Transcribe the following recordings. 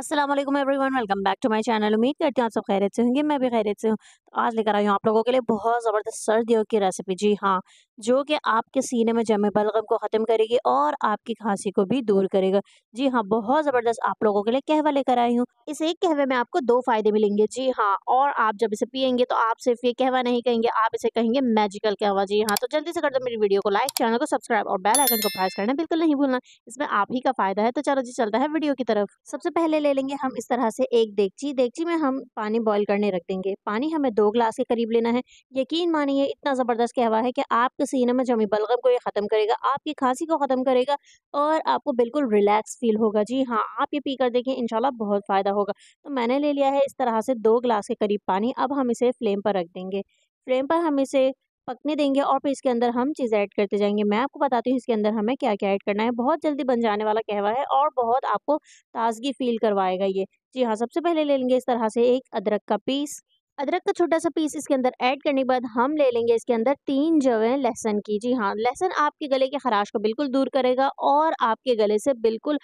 असलम वन welcome back to my channel उम्मीद करती हूँ आप सब खैरियत से होंगे मैं भी खैरियत से हूँ तो आज लेकर आई हूँ आप लोगों के लिए बहुत ज़बरदस्त सर्दियों की रेसिपी जी हाँ जो कि आपके सीने में जमे बलगम को ख़त्म करेगी और आपकी खांसी को भी दूर करेगा जी हाँ बहुत ज़बरदस्त आप लोगों के लिए कहवा लेकर आई हूँ इस एक कहवे में आपको दो फ़ायदे मिलेंगे जी हाँ और आप जब इसे पियेंगे तो आप सिर्फ ये कहवा नहीं कहेंगे आप इसे कहेंगे मैजिकल कहवा जी हाँ तो जल्दी से कर दो मेरी वीडियो को लाइक चैनल को सब्सक्राइब और बेल आइकन को प्रेस करना बिल्कुल नहीं भूलना इसमें आप ही का फ़ायदा है तो चलो जी चलता है वीडियो की तरफ सबसे पहले ले लेंगे हम इस तरह से एक देगची देगची में हम पानी बॉयल करने रख देंगे पानी हमें दो ग्लास के करीब लेना है यकीन मानिए इतना ज़बरदस्त कहवा है कि आपके में जमी बलगम को ये ख़त्म करेगा आपकी खांसी को ख़त्म करेगा और आपको बिल्कुल रिलैक्स फील होगा जी हाँ आप ये पी कर देखें इनशाला बहुत फ़ायदा होगा तो मैंने ले लिया है इस तरह से दो ग्लास के करीब पानी अब हम इसे फ्लेम पर रख देंगे फ्लेम पर हम इसे पकने देंगे और फिर इसके अंदर हम चीज़ें ऐड करते जाएंगे मैं आपको बताती हूँ इसके अंदर हमें क्या क्या ऐड करना है बहुत जल्दी बन जाने वाला कहवा है और बहुत आपको ताजगी फील करवाएगा ये जी हाँ सबसे पहले ले लेंगे इस तरह से एक अदरक का पीस अदरक का छोटा सा पीस इसके अंदर ऐड करने के बाद हम ले लेंगे इसके अंदर तीन जगह लहसन की जी हाँ लहसन आपके गले की खराश को बिल्कुल दूर करेगा और आपके गले से बिल्कुल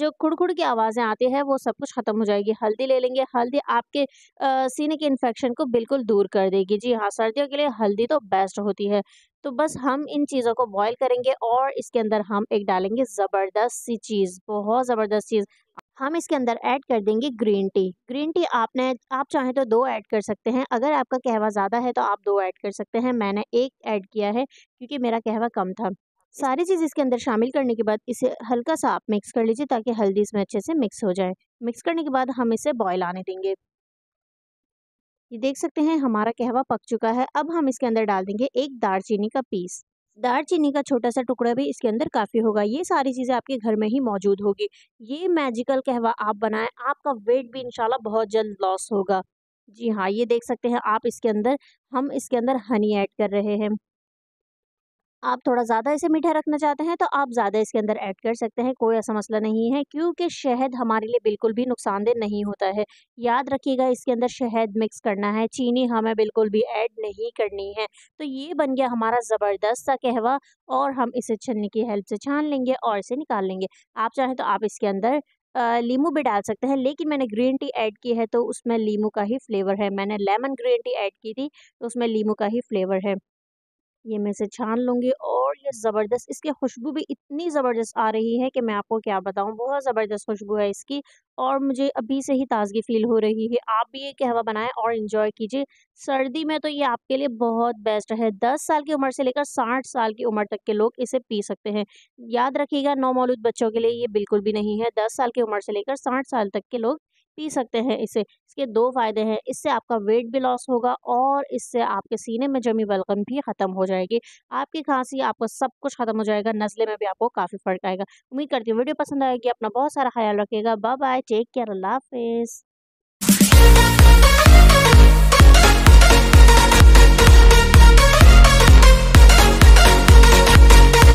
जो खुड़खुड़ की आवाज़ें आती है वो सब कुछ ख़त्म हो जाएगी हल्दी ले लेंगे हल्दी आपके सीने के इन्फेक्शन को बिल्कुल दूर कर देगी जी हाँ सर्दियों के लिए हल्दी तो बेस्ट होती है तो बस हम इन चीज़ों को बॉईल करेंगे और इसके अंदर हम एक डालेंगे ज़बरदस्त सी चीज़ बहुत ज़बरदस्त चीज़ हम इसके अंदर ऐड कर देंगे ग्रीन टी ग्रीन टी आपने आप चाहें तो दो ऐड कर सकते हैं अगर आपका कहवा ज़्यादा है तो आप दो ऐड कर सकते हैं मैंने एक ऐड किया है क्योंकि मेरा कहवा कम था सारी चीज़ इसके अंदर शामिल करने के बाद इसे हल्का सा आप मिक्स कर लीजिए ताकि हल्दी इसमें अच्छे से मिक्स हो जाए मिक्स करने के बाद हम इसे बॉयल आने देंगे ये देख सकते हैं हमारा कहवा पक चुका है अब हम इसके अंदर डाल देंगे एक दालचीनी का पीस दालचीनी का छोटा सा टुकड़ा भी इसके अंदर काफ़ी होगा ये सारी चीज़ें आपके घर में ही मौजूद होगी ये मैजिकल कहवा आप बनाएं आपका वेट भी इनशाला बहुत जल्द लॉस होगा जी हाँ ये देख सकते हैं आप इसके अंदर हम इसके अंदर हनी ऐड कर रहे हैं आप थोड़ा ज़्यादा इसे मीठा रखना चाहते हैं तो आप ज़्यादा इसके अंदर ऐड कर सकते हैं कोई ऐसा मसला नहीं है क्योंकि शहद हमारे लिए बिल्कुल भी नुकसानदेह नहीं होता है याद रखिएगा इसके अंदर शहद मिक्स करना है चीनी हमें बिल्कुल भी ऐड नहीं करनी है तो ये बन गया हमारा ज़बरदस्त सा कहवा और हम इसे छन्नी की हेल्प से छान लेंगे और इसे निकाल लेंगे आप चाहें तो आप इसके अंदर लीमू भी डाल सकते हैं लेकिन मैंने ग्रीन टी ऐड की है तो उसमें लीमू का ही फ्लेवर है मैंने लेमन ग्रीन टी ऐड की थी तो उसमें लीमू का ही फ्लेवर है ये मैं इसे छान लूँगी और ये ज़बरदस्त इसकी खुशबू भी इतनी ज़बरदस्त आ रही है कि मैं आपको क्या बताऊँ बहुत ज़बरदस्त खुशबू है इसकी और मुझे अभी से ही ताज़गी फ़ील हो रही है आप भी ये कहवा बनाएं और इन्जॉय कीजिए सर्दी में तो ये आपके लिए बहुत बेस्ट है दस साल की उम्र से लेकर साठ साल की उम्र तक के लोग इसे पी सकते हैं याद रखिएगा नौ मौलूद बच्चों के लिए ये बिल्कुल भी नहीं है दस साल की उम्र से लेकर साठ साल तक के लोग पी सकते हैं इसे इसके दो फायदे हैं इससे आपका वेट भी लॉस होगा और इससे आपके सीने में जमी बलगम भी ख़त्म हो जाएगी आपकी खांसी आपको सब कुछ ख़त्म हो जाएगा नज़ले में भी आपको काफ़ी फ़र्क आएगा उम्मीद करती हूँ वीडियो पसंद आएगी अपना बहुत सारा ख्याल रखिएगा बाय बाय टेक केयर अल्लाह हाफिज़